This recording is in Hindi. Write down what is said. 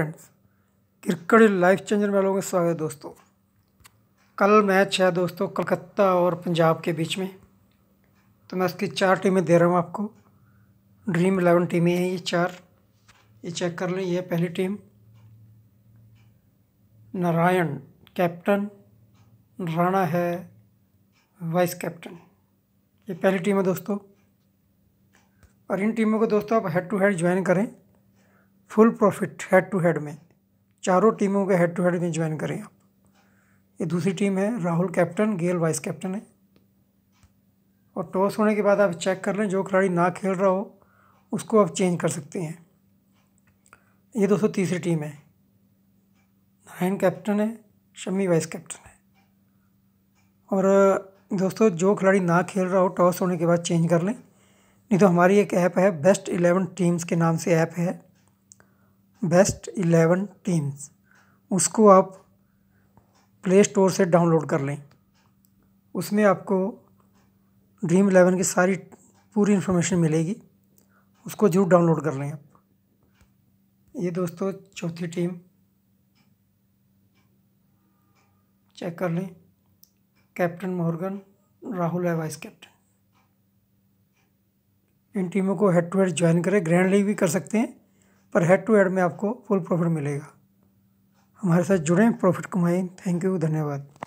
फ्रेंड्स क्रिकेट लाइफ चेंजर में लोगों का स्वागत है दोस्तों कल मैच है दोस्तों कलकत्ता और पंजाब के बीच में तो मैं उसकी चार टीमें दे रहा हूँ आपको ड्रीम इलेवन टीमें हैं ये चार ये चेक कर लें ये पहली टीम नारायण कैप्टन राणा है वाइस कैप्टन ये पहली टीम है दोस्तों और इन टीमों को दोस्तों आप हेड टू हेड ज्वाइन करें full profit head to head में चारों टीमों के हेड टू हेड में ज्वाइन करें आप ये दूसरी टीम है Rahul captain Gayle vice captain है और टॉस होने के बाद आप चेक कर लें जो खिलाड़ी ना खेल रहा हो उसको आप चेंज कर सकते हैं ये दोस्तों तीसरी टीम है नारायण कैप्टन है शमी वाइस कैप्टन है और दोस्तों जो खिलाड़ी ना खेल रहा हो टॉस होने के बाद चेंज कर लें नहीं तो हमारी एक ऐप है बेस्ट इलेवन टीम्स के नाम से ऐप है बेस्ट इलेवन टीम्स उसको आप प्ले स्टोर से डाउनलोड कर लें उसमें आपको ड्रीम इलेवन की सारी पूरी इन्फॉर्मेशन मिलेगी उसको जरूर डाउनलोड कर लें आप ये दोस्तों चौथी टीम चेक कर लें कैप्टन मॉर्गन राहुल है वाइस कैप्टन इन टीमों को हेड टू हेड ज्वाइन करें ग्रैंड लीग भी कर सकते हैं पर हेड टू हेड में आपको फुल प्रॉफिट मिलेगा हमारे साथ जुड़ें प्रॉफिट कमाएँ थैंक यू धन्यवाद